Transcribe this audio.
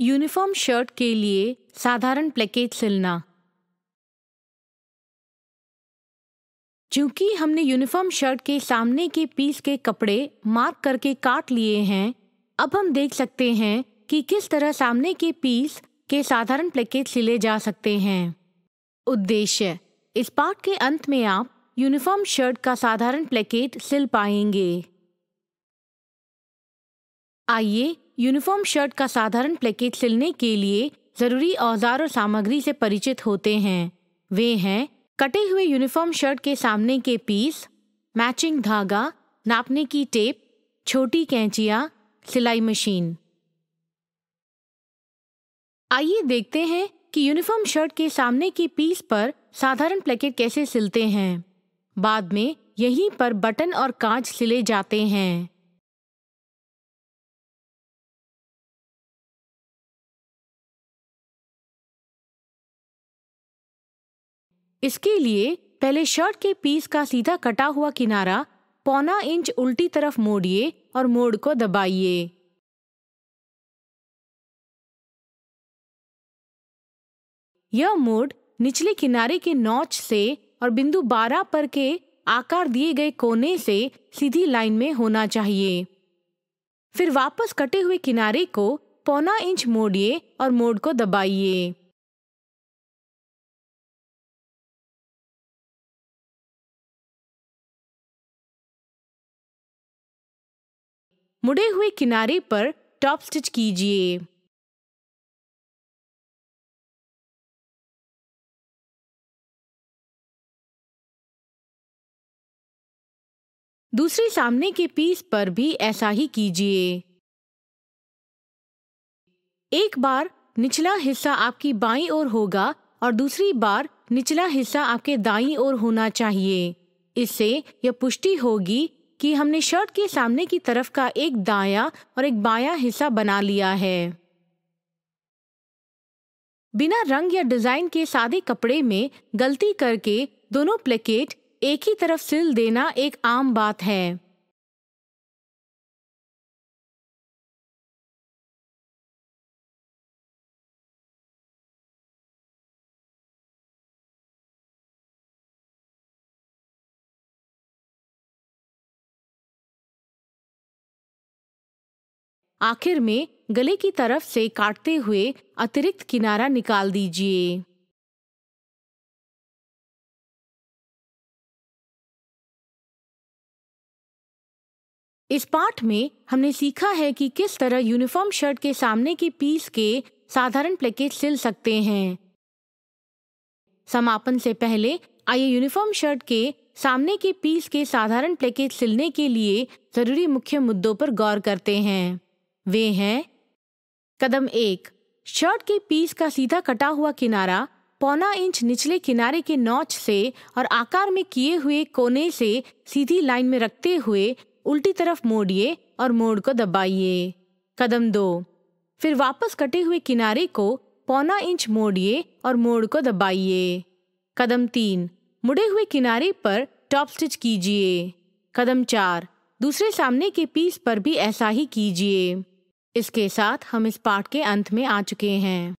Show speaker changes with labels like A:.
A: uniform shirt के लिए साधारण प्लेकेट सिलना चूंकि
B: हमने यूनिफॉर्म शर्ट के सामने के पीस के कपड़े मार्क करके काट लिए हैं अब हम देख सकते हैं कि किस तरह सामने के पीस के साधारण प्लेकेट सिले जा सकते हैं उद्देश्य इस पाठ के अंत में आप यूनिफॉर्म शर्ट का साधारण प्लेकेट सिल पाएंगे आइए यूनिफॉर्म शर्ट का साधारण प्लेकेट सिलने के लिए ज़रूरी औजार और सामग्री से परिचित होते हैं वे हैं कटे हुए यूनिफॉर्म शर्ट के सामने के पीस मैचिंग धागा नापने की टेप छोटी कैंचियाँ सिलाई मशीन आइए देखते हैं कि यूनिफॉर्म शर्ट के सामने की पीस पर साधारण प्लेकेट कैसे सिलते हैं बाद में
A: यहीं पर बटन और कांच सिले जाते हैं इसके लिए पहले शर्ट के पीस का सीधा कटा हुआ किनारा पौना इंच उल्टी तरफ मोड़िए और मोड़ को दबाइए यह मोड़ निचले किनारे के नोच से और बिंदु 12 पर के
B: आकार दिए गए कोने से सीधी लाइन में होना चाहिए फिर वापस
A: कटे हुए किनारे को पौना इंच मोड़िए और मोड़ को दबाइए मुड़े हुए किनारे पर टॉप स्टिच कीजिए दूसरे सामने के पीस पर भी ऐसा ही कीजिए
B: एक बार निचला हिस्सा आपकी बाईं ओर होगा और दूसरी बार निचला हिस्सा आपके दाईं ओर होना चाहिए इससे यह पुष्टि होगी कि हमने शर्ट के सामने की तरफ का एक दाया और एक बाया हिस्सा बना लिया है बिना रंग या डिजाइन के सादे कपड़े में गलती करके दोनों प्लेकेट एक ही तरफ सिल
A: देना एक आम बात है आखिर में गले की तरफ से काटते हुए अतिरिक्त किनारा निकाल दीजिए इस पाठ में हमने सीखा है कि
B: किस तरह यूनिफॉर्म शर्ट के सामने के पीस के साधारण प्लेकेट सिल सकते हैं समापन से पहले आइए यूनिफॉर्म शर्ट के सामने के पीस के साधारण प्लेकेट सिलने के लिए जरूरी मुख्य मुद्दों पर गौर करते हैं वे हैं कदम एक शर्ट के पीस का सीधा कटा हुआ किनारा पौना इंच निचले किनारे के नौच से और आकार में किए हुए कोने से सीधी लाइन में रखते हुए उल्टी तरफ मोड़िए और मोड़ को दबाइए कदम दो फिर वापस कटे हुए किनारे को पौना इंच मोड़िए और मोड़ को दबाइए कदम तीन मुड़े हुए किनारे पर टॉप स्टिच कीजिए कदम चार दूसरे सामने के पीस पर भी ऐसा ही कीजिए इसके साथ हम इस पाठ के अंत में आ चुके हैं